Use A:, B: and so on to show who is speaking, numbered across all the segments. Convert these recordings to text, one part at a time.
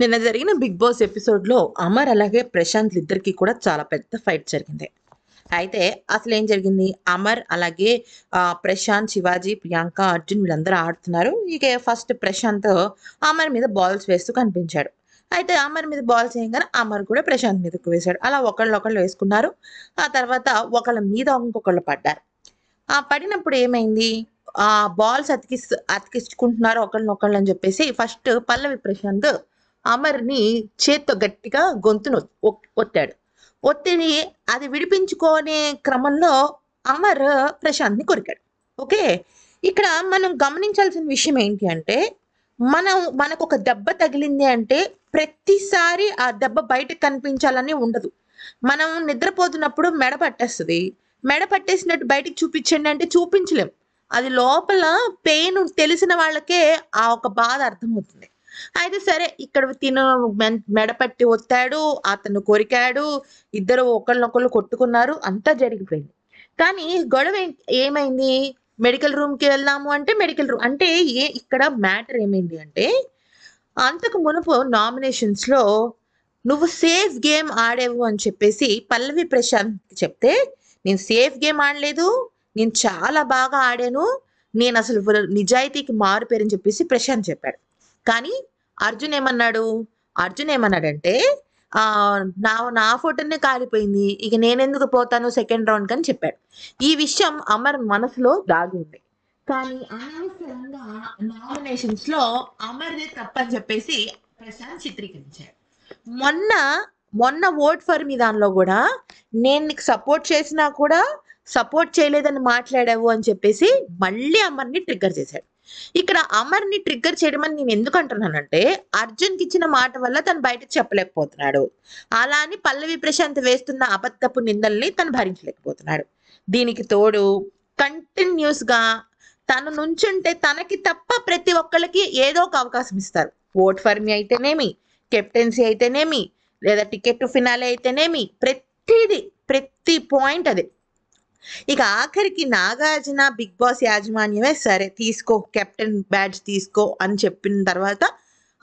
A: నిన్న జరిగిన big boss ఎపిసోడ్లో అమర్ అలాగే ప్రశాంత్ ఇద్దరికి కూడా చాలా పెద్ద ఫైట్ జరిగింది అయితే అసలు ఏం జరిగింది అమర్ అలాగే ప్రశాంత్ శివాజీ ప్రియాంక అర్జున్ వీళ్ళందరూ ఆడుతున్నారు ఇక ఫస్ట్ ప్రశాంత్ అమర్ మీద బాల్స్ వేస్తూ కనిపించాడు అయితే అమర్ మీద బాల్స్ వేయగానే అమర్ కూడా ప్రశాంత్ మీదకు వేశాడు అలా ఒకళ్ళు ఒకళ్ళు వేసుకున్నారు ఆ తర్వాత ఒకళ్ళ మీద ఇంకొకళ్ళు పడ్డారు ఆ పడినప్పుడు ఏమైంది ఆ బాల్స్ అతికి అతికించుకుంటున్నారు ఒకళ్ళని ఒకళ్ళు అని చెప్పేసి ఫస్ట్ పల్లవి ప్రశాంత్ అమర్ని చేత్తో గట్టిగా గొంతును ఒత్తాడు ఒత్తిడి అది విడిపించుకోనే క్రమంలో అమర్ ప్రశాంత్ని కొరికాడు ఓకే ఇక్కడ మనం గమనించాల్సిన విషయం ఏంటి అంటే మనం మనకు ఒక దెబ్బ తగిలింది అంటే ప్రతిసారి ఆ దెబ్బ బయటకు కనిపించాలని ఉండదు మనం నిద్రపోతున్నప్పుడు మెడ పట్టేస్తుంది మెడ పట్టేసినట్టు బయటకు చూపించండి అంటే చూపించలేం అది లోపల పెయిన్ తెలిసిన వాళ్ళకే ఆ ఒక బాధ అర్థమవుతుంది అయితే సరే ఇక్కడ తిను మెడపట్టి ఒత్తాడు అతను కొరికాడు ఇద్దరు ఒకళ్ళనొకళ్ళు కొట్టుకున్నారు అంతా జరిగిపోయింది కానీ గొడవ ఏమైంది మెడికల్ రూమ్కి వెళ్దాము అంటే మెడికల్ రూమ్ అంటే ఏ ఇక్కడ మ్యాటర్ ఏమైంది అంటే అంతకు మునుపు నామినేషన్స్లో నువ్వు సేఫ్ గేమ్ ఆడేవు అని చెప్పేసి పల్లవి ప్రశాంత్ చెప్తే నేను సేఫ్ గేమ్ ఆడలేదు నేను చాలా బాగా ఆడాను నేను అసలు నిజాయితీకి మారిపోయారని చెప్పేసి ప్రశాంత్ చెప్పాడు కానీ అర్జున్ ఏమన్నాడు అర్జున్ ఏమన్నాడంటే నా నా ఫోటోనే కాలిపోయింది ఇక నేనెందుకు పోతాను సెకండ్ రౌండ్ అని చెప్పాడు ఈ విషయం అమర్ మనసులో దాగి ఉంది కానీ అనవసరంగా నామినేషన్స్ లో అమర్దే తప్పని చెప్పేసి ప్రశాంత్ చిత్రీకరించాడు మొన్న మొన్న ఓట్ ఫర్ మీ దానిలో కూడా నేను నీకు సపోర్ట్ చేసినా కూడా సపోర్ట్ చేయలేదని మాట్లాడావు అని చెప్పేసి మళ్ళీ అమర్ని ట్రిగ్గర్ చేశాడు ఇక్కడ అమర్ని ట్రిగ్గర్ చేయడం అని నేను ఎందుకు అంటున్నానంటే అర్జున్కి ఇచ్చిన మాట వల్ల తను బయట చెప్పలేకపోతున్నాడు అలా అని పల్లవి ప్రశాంత్ వేస్తున్న అబద్ధపు నిందల్ని తను భరించలేకపోతున్నాడు దీనికి తోడు కంటిన్యూస్గా తను నుంచుంటే తనకి తప్ప ప్రతి ఒక్కళ్ళకి ఏదో ఒక అవకాశం ఇస్తారు ఓట్ ఫర్ మీ అయితేనేమి కెప్టెన్సీ అయితేనేమి లేదా టికెట్ ఫినాలే అయితేనేమి ప్రతిదీ ప్రతి పాయింట్ అదే ఇక ఆఖరికి నాగార్జున బిగ్ బాస్ యాజమాన్యమే సరే తీసుకో కెప్టెన్ బ్యాడ్జ్ తీసుకో అని చెప్పిన తర్వాత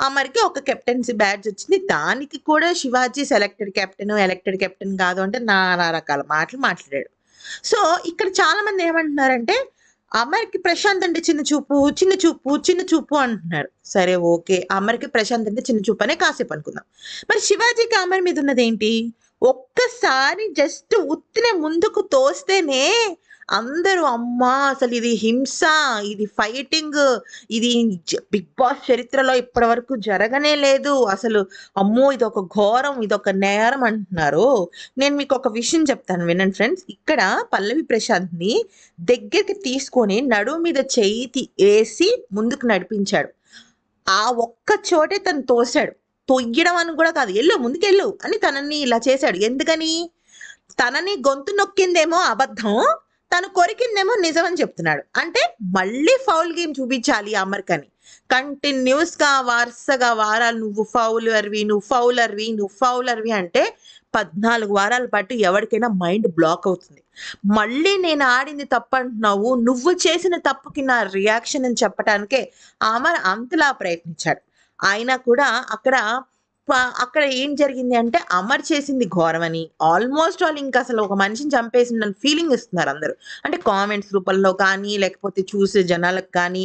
A: అమర్కి ఒక కెప్టెన్సీ బ్యాడ్జ్ వచ్చింది దానికి కూడా Shivaji selected captain elected captain కాదు అంటే నానా రకాల మాటలు మాట్లాడాడు సో ఇక్కడ చాలామంది ఏమంటున్నారంటే అమర్కి ప్రశాంత్ అంటే చిన్న చూపు చిన్న చూపు చిన్న చూపు అంటున్నారు సరే ఓకే అమర్కి ప్రశాంత్ అంటే చిన్న చూపు అనే కాసేపు అనుకుందాం మరి శివాజీకి అమర్ మీద ఉన్నది ఏంటి ఒక్కసారి జస్ట్ ఉత్తిన ముందుకు తోస్తేనే అందరూ అమ్మా అసలు ఇది హింస ఇది ఫైటింగ్ ఇది బిగ్ బాస్ చరిత్రలో ఇప్పటి వరకు జరగనే లేదు అసలు అమ్మో ఇది ఒక ఘోరం ఇది ఒక నేరం అంటున్నారు నేను మీకు ఒక విషయం చెప్తాను వినండి ఫ్రెండ్స్ ఇక్కడ పల్లవి ప్రశాంత్ని దగ్గరికి తీసుకొని నడుము మీద చేయి వేసి ముందుకు నడిపించాడు ఆ ఒక్క చోటే తను తోశాడు తొయ్యడం అని కూడా కాదు ఎల్లు ముందుకెళ్ళు అని తనని ఇలా చేశాడు ఎందుకని తనని గొంతు నొక్కిందేమో అబద్ధం తను కొరికిందేమో నిజమని చెప్తున్నాడు అంటే మళ్ళీ ఫౌల్ గేమ్ చూపించాలి అమర్కని కంటిన్యూస్గా వరుసగా వారాలు నువ్వు ఫౌలర్వి నువ్వు ఫౌలర్వి నువ్వు ఫౌలర్వి అంటే పద్నాలుగు వారాల పాటు ఎవరికైనా మైండ్ బ్లాక్ అవుతుంది మళ్ళీ నేను ఆడింది తప్పు అంటున్నావు నువ్వు చేసిన తప్పుకి నా రియాక్షన్ అని చెప్పటానికే అమర్ అంతలా ప్రయత్నించాడు అయినా కూడా అక్కడ అక్కడ ఏం జరిగింది అంటే అమర్ చేసింది ఘోరమని ఆల్మోస్ట్ వాళ్ళు ఇంకా అసలు ఒక మనిషిని చంపేసిన ఫీలింగ్ ఇస్తున్నారు అందరూ అంటే కామెంట్స్ రూపంలో కానీ లేకపోతే చూసే జనాలకు కానీ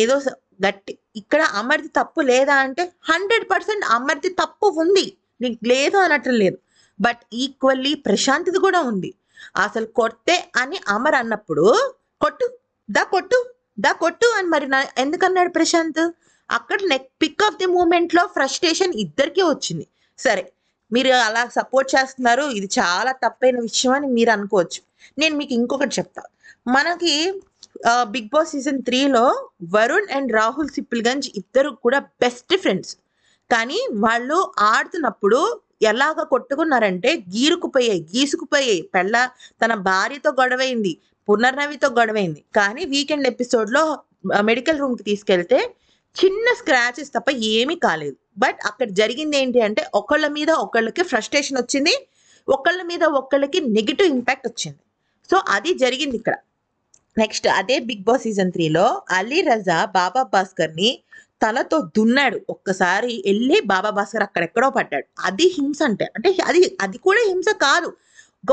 A: ఏదో గట్టి ఇక్కడ అమర్ది తప్పు లేదా అంటే హండ్రెడ్ పర్సెంట్ అమర్ది తప్పు ఉంది నీకు లేదు అనటం లేదు బట్ ఈక్వల్లీ ప్రశాంతిది కూడా ఉంది అసలు కొట్టే అని అమర్ అన్నప్పుడు కొట్టు దా కొట్టు దా కొట్టు అని మరి ఎందుకన్నాడు ప్రశాంత్ అక్కడ నెక్ పిక్ ఆఫ్ ది మూమెంట్లో ఫ్రస్ట్రేషన్ ఇద్దరికీ వచ్చింది సరే మీరు అలా సపోర్ట్ చేస్తున్నారు ఇది చాలా తప్పైన విషయం అని మీరు అనుకోవచ్చు నేను మీకు ఇంకొకటి చెప్తా మనకి బిగ్ బాస్ సీజన్ త్రీలో వరుణ్ అండ్ రాహుల్ సిప్పిల్గంజ్ ఇద్దరు కూడా బెస్ట్ ఫ్రెండ్స్ కానీ వాళ్ళు ఆడుతున్నప్పుడు ఎలాగ కొట్టుకున్నారంటే గీరుకుపోయాయి గీసుకుపోయాయి పెళ్ళ తన భార్యతో గొడవైంది పునర్నవితో గొడవైంది కానీ వీకెండ్ ఎపిసోడ్లో మెడికల్ రూమ్కి తీసుకెళ్తే చిన్న స్క్రాచెస్ తప్ప ఏమీ కాలేదు బట్ అక్కడ జరిగింది ఏంటి అంటే ఒకళ్ళ మీద ఒకళ్ళకి ఫ్రస్ట్రేషన్ వచ్చింది ఒకళ్ళ మీద ఒకళ్ళకి నెగిటివ్ ఇంపాక్ట్ వచ్చింది సో అది జరిగింది ఇక్కడ నెక్స్ట్ అదే బిగ్ బాస్ సీజన్ త్రీలో అలీ రజా బాబా భాస్కర్ని తలతో దున్నాడు ఒక్కసారి వెళ్ళి బాబా భాస్కర్ అక్కడెక్కడో పడ్డాడు అది హింస అంటే అంటే అది అది కూడా హింస కాదు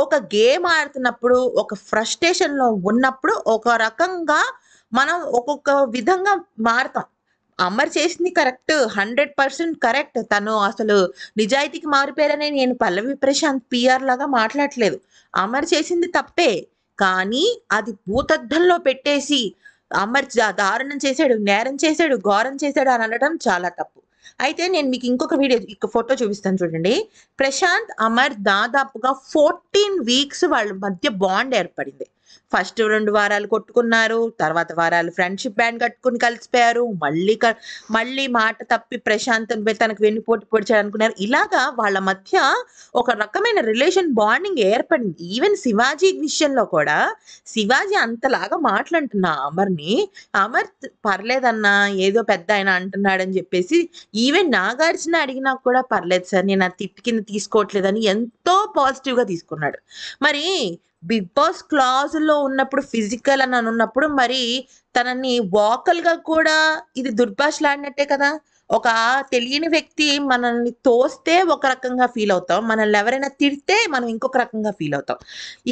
A: ఒక గేమ్ ఆడుతున్నప్పుడు ఒక ఫ్రస్ట్రేషన్లో ఉన్నప్పుడు ఒక రకంగా మనం ఒక్కొక్క విధంగా మారుతాం అమర్ చేసింది కరెక్ట్ హండ్రెడ్ పర్సెంట్ కరెక్ట్ తను అసలు నిజాయితీకి మారిపోయారనే నేను పల్లవి ప్రశాంత్ పిఆర్ లాగా మాట్లాడట్లేదు అమర్ చేసింది తప్పే కానీ అది భూతద్దంలో పెట్టేసి అమర్ దారుణం చేశాడు నేరం చేశాడు ఘోరం చేశాడు అని అనడం చాలా తప్పు అయితే నేను మీకు ఇంకొక వీడియో ఇంకొక ఫోటో చూపిస్తాను చూడండి ప్రశాంత్ అమర్ దాదాపుగా ఫోర్టీన్ వీక్స్ వాళ్ళ మధ్య బాండ్ ఏర్పడింది ఫస్ట్ రెండు వారాలు కొట్టుకున్నారు తర్వాత వారాలు ఫ్రెండ్షిప్ బ్యాండ్ కట్టుకుని కలిసిపోయారు మళ్ళీ మళ్ళీ మాట తప్పి ప్రశాంత్ తనకు పోటీ పొడిచాడు అనుకున్నారు ఇలాగా వాళ్ళ మధ్య ఒక రకమైన రిలేషన్ బాండింగ్ ఏర్పడింది ఈవెన్ శివాజీ విషయంలో కూడా శివాజీ అంతలాగా మాట్లాడుతున్న అమర్ని అమర్ పర్లేదన్నా ఏదో పెద్ద ఆయన అంటున్నాడని చెప్పేసి ఈవెన్ నాగార్జున అడిగినా కూడా పర్లేదు సార్ నేను ఆ తిట్టు కింద తీసుకోవట్లేదని ఎంతో పాజిటివ్గా తీసుకున్నాడు మరి బిగ్ బాస్ లో ఉన్నప్పుడు ఫిజికల్ అని ఉన్నప్పుడు మరి తనని గా కూడా ఇది దుర్భాషలాడినట్టే కదా ఒక తెలియని వ్యక్తి మనల్ని తోస్తే ఒక రకంగా ఫీల్ అవుతాం మనల్ని ఎవరైనా తిడితే మనం ఇంకొక రకంగా ఫీల్ అవుతాం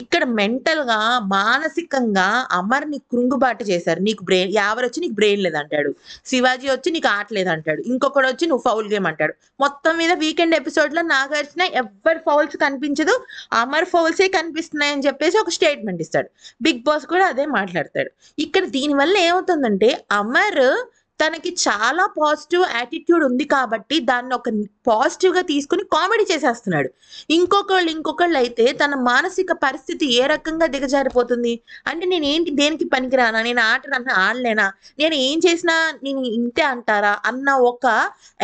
A: ఇక్కడ మెంటల్గా మానసికంగా అమర్ని కృంగుబాటు చేశారు నీకు బ్రెయిన్ ఎవరు వచ్చి నీకు బ్రెయిన్ లేదంటాడు శివాజీ వచ్చి నీకు ఆటలేదు అంటాడు ఇంకొకడు వచ్చి నువ్వు ఫౌల్ గేమ్ అంటాడు మొత్తం మీద వీకెండ్ ఎపిసోడ్లో నాకు వచ్చిన ఎవరి ఫౌల్స్ కనిపించదు అమర్ ఫౌల్సే కనిపిస్తున్నాయని చెప్పేసి ఒక స్టేట్మెంట్ ఇస్తాడు బిగ్ బాస్ కూడా అదే మాట్లాడతాడు ఇక్కడ దీనివల్ల ఏమవుతుందంటే అమర్ తనకి చాలా పాజిటివ్ యాటిట్యూడ్ ఉంది కాబట్టి దాన్ని ఒక పాజిటివ్గా తీసుకుని కామెడీ చేసేస్తున్నాడు ఇంకొకళ్ళు ఇంకొకళ్ళు అయితే తన మానసిక పరిస్థితి ఏ రకంగా దిగజారిపోతుంది అంటే నేను ఏంటి దేనికి పనికిరానా నేను ఆట ఆడలేనా నేను ఏం చేసినా నేను ఇంతే అంటారా అన్న ఒక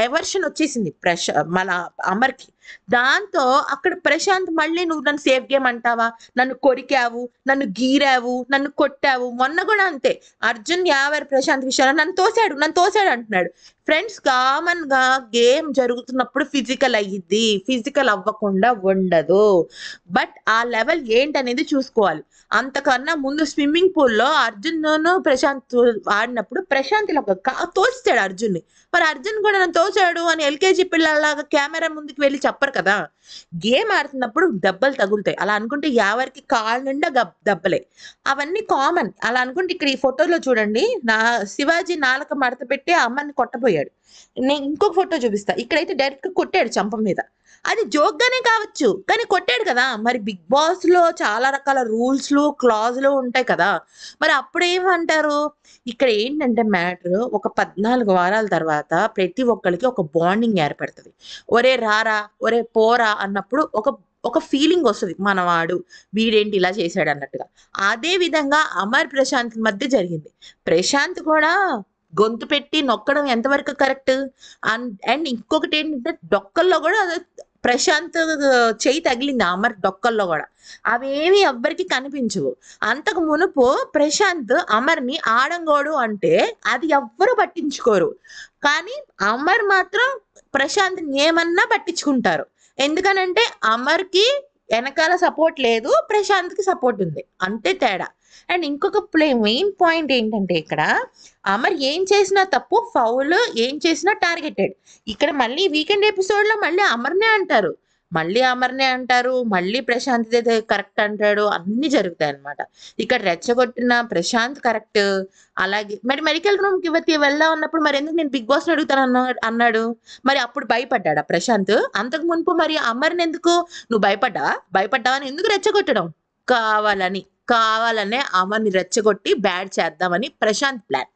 A: ఎవర్షన్ వచ్చేసింది ప్రశ మన అమర్కి దాంతో అక్కడ ప్రశాంత్ మళ్ళీ నువ్వు నన్ను సేఫ్ గేమ్ అంటావా నన్ను కొరికావు నన్ను గీరావు నన్ను కొట్టావు మొన్న కూడా అంతే అర్జున్ యావర్ ప్రశాంత్ విషయంలో నన్ను తోసాడు నన్ను తోసాడు అంటున్నాడు ఫ్రెండ్స్ కామన్ గా గేమ్ జరుగుతున్న అప్పుడు ఫిజికల్ అయ్యిద్ది ఫిజికల్ అవ్వకుండా ఉండదు బట్ ఆ లెవెల్ ఏంటనేది చూసుకోవాలి అంతకన్నా ముందు స్విమ్మింగ్ పూల్లో అర్జున్ ప్రశాంత్ ఆడినప్పుడు ప్రశాంత్ ఇలా అర్జున్ ని మరి అర్జున్ కూడా నన్ను తోచాడు అని ఎల్కేజీ పిల్లలాగా కెమెరా ముందుకు వెళ్ళి చెప్పరు కదా గేమ్ ఆడుతున్నప్పుడు దెబ్బలు తగులుతాయి అలా అనుకుంటే ఎవరికి కాళ్ళ నిండా దెబ్బలే అవన్నీ కామన్ అలా అనుకుంటే ఇక్కడ ఈ ఫోటోలో చూడండి నా శివాజీ నాలుక మడత పెట్టి అమ్మని కొట్టబోయాడు నేను ఇంకొక ఫోటో చూపిస్తా ఇక్కడైతే డైరెక్ట్ కొట్టాడు చంపం మీద అది జోక్గానే కావచ్చు కానీ కొట్టాడు కదా మరి బిగ్ బాస్లో చాలా రకాల రూల్స్లు క్లాజ్లు ఉంటాయి కదా మరి అప్పుడు ఏమంటారు ఇక్కడ ఏంటంటే మ్యాటర్ ఒక పద్నాలుగు వారాల తర్వాత ప్రతి ఒక్కరికి ఒక బాండింగ్ ఏర్పడుతుంది ఒరే రారా ఒరే పోరా అన్నప్పుడు ఒక ఒక ఫీలింగ్ వస్తుంది మనవాడు వీడేంటి ఇలా చేశాడు అన్నట్టుగా అదే విధంగా అమర్ ప్రశాంత్ మధ్య జరిగింది ప్రశాంత్ కూడా గొంతు పెట్టి నొక్కడం ఎంతవరకు కరెక్ట్ అండ్ అండ్ ఇంకొకటి ఏంటంటే డొక్కల్లో కూడా ప్రశాంత్ చేయి తగిలింది అమర్ డొక్కల్లో కూడా అవేవి ఎవ్వరికి కనిపించవు అంతకు మునుపు ప్రశాంత్ అమర్ని ఆడంగోడు అంటే అది ఎవ్వరు పట్టించుకోరు కానీ అమర్ మాత్రం ప్రశాంత్ని ఏమన్నా పట్టించుకుంటారు ఎందుకనంటే అమర్కి వెనకాల సపోర్ట్ లేదు ప్రశాంత్కి సపోర్ట్ ఉంది అంతే తేడా అండ్ ఇంకొక ప్లే మెయిన్ పాయింట్ ఏంటంటే ఇక్కడ అమర్ ఏం చేసినా తప్పు ఫౌల్ ఏం చేసినా టార్గెటెడ్ ఇక్కడ మళ్ళీ వీకెండ్ ఎపిసోడ్లో మళ్ళీ అమర్నే అంటారు మళ్ళీ అమర్నే అంటారు మళ్ళీ ప్రశాంత్ కరెక్ట్ అంటాడు అన్ని జరుగుతాయి అనమాట ఇక్కడ రెచ్చగొట్టిన ప్రశాంత్ కరెక్ట్ అలాగే మరి మెడికల్ రూమ్ ఇవ్వతి వెళ్దాం ఉన్నప్పుడు మరి ఎందుకు నేను బిగ్ ని అడుగుతాను అన్నాడు అన్నాడు మరి అప్పుడు భయపడ్డాడా ప్రశాంత్ అంతకు మునుపు మరి అమర్ని ఎందుకు నువ్వు భయపడ్డావా భయపడ్డావని ఎందుకు రెచ్చగొట్టడం కావాలని కావాలనే అమర్ని రెచ్చగొట్టి బ్యాడ్ చేద్దామని ప్రశాంత్ ప్లాన్